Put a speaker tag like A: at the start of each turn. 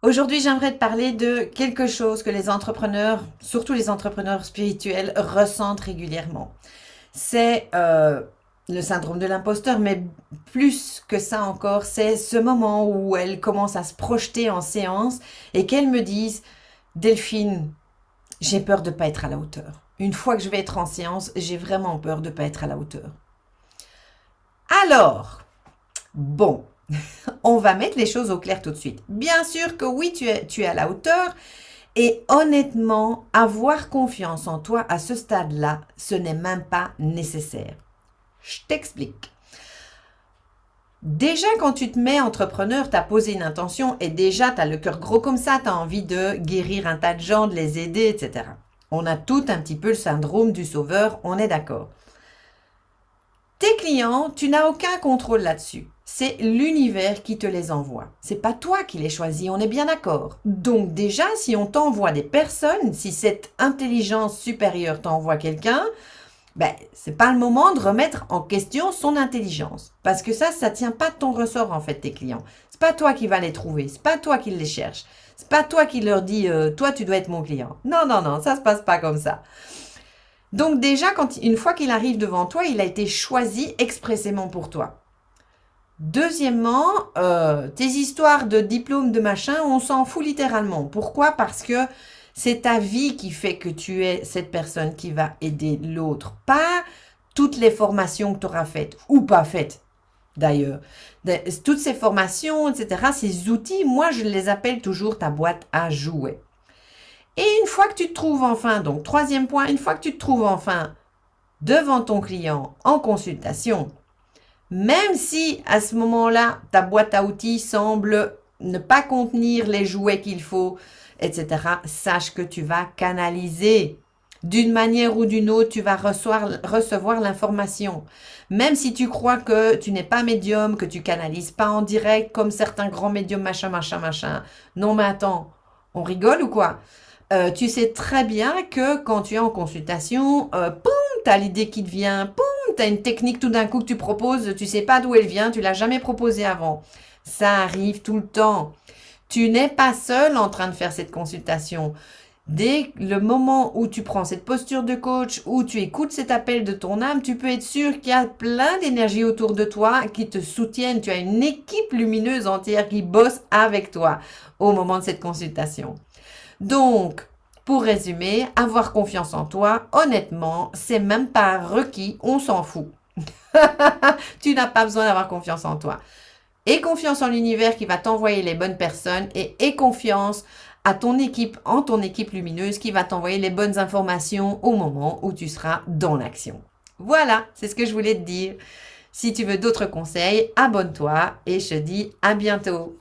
A: Aujourd'hui, j'aimerais te parler de quelque chose que les entrepreneurs, surtout les entrepreneurs spirituels, ressentent régulièrement. C'est euh, le syndrome de l'imposteur, mais plus que ça encore, c'est ce moment où elles commencent à se projeter en séance et qu'elles me disent, Delphine, j'ai peur de ne pas être à la hauteur. Une fois que je vais être en séance, j'ai vraiment peur de ne pas être à la hauteur. Alors, bon, on va mettre les choses au clair tout de suite. Bien sûr que oui, tu es, tu es à la hauteur. Et honnêtement, avoir confiance en toi à ce stade-là, ce n'est même pas nécessaire. Je t'explique. Déjà, quand tu te mets entrepreneur, tu as posé une intention et déjà, tu as le cœur gros comme ça, tu as envie de guérir un tas de gens, de les aider, etc. On a tout un petit peu le syndrome du sauveur, on est d'accord. Tes clients, tu n'as aucun contrôle là-dessus c'est l'univers qui te les envoie. C'est pas toi qui les choisis, on est bien d'accord. Donc déjà, si on t'envoie des personnes, si cette intelligence supérieure t'envoie quelqu'un, ben, ce n'est pas le moment de remettre en question son intelligence. Parce que ça, ça tient pas de ton ressort, en fait, tes clients. C'est pas toi qui vas les trouver, c'est pas toi qui les cherche, c'est pas toi qui leur dis, euh, toi, tu dois être mon client. Non, non, non, ça se passe pas comme ça. Donc, déjà, quand, une fois qu'il arrive devant toi, il a été choisi expressément pour toi. Deuxièmement, euh, tes histoires de diplôme de machin, on s'en fout littéralement. Pourquoi Parce que c'est ta vie qui fait que tu es cette personne qui va aider l'autre, pas toutes les formations que tu auras faites ou pas faites d'ailleurs. Toutes ces formations, etc., ces outils, moi je les appelle toujours ta boîte à jouer. Et une fois que tu te trouves enfin, donc troisième point, une fois que tu te trouves enfin devant ton client en consultation, même si à ce moment-là, ta boîte à outils semble ne pas contenir les jouets qu'il faut, etc., sache que tu vas canaliser. D'une manière ou d'une autre, tu vas recevoir, recevoir l'information. Même si tu crois que tu n'es pas médium, que tu canalises pas en direct comme certains grands médiums, machin, machin, machin. Non, mais attends, on rigole ou quoi euh, Tu sais très bien que quand tu es en consultation, euh, poum, tu as l'idée qui te vient, poum, tu as une technique tout d'un coup que tu proposes, tu sais pas d'où elle vient, tu l'as jamais proposée avant. Ça arrive tout le temps. Tu n'es pas seul en train de faire cette consultation. Dès le moment où tu prends cette posture de coach, où tu écoutes cet appel de ton âme, tu peux être sûr qu'il y a plein d'énergie autour de toi qui te soutiennent. Tu as une équipe lumineuse entière qui bosse avec toi au moment de cette consultation. Donc, pour résumer, avoir confiance en toi, honnêtement, c'est même pas requis, on s'en fout. tu n'as pas besoin d'avoir confiance en toi. Aie confiance en l'univers qui va t'envoyer les bonnes personnes et aie confiance à ton équipe, en ton équipe lumineuse qui va t'envoyer les bonnes informations au moment où tu seras dans l'action. Voilà, c'est ce que je voulais te dire. Si tu veux d'autres conseils, abonne-toi et je te dis à bientôt.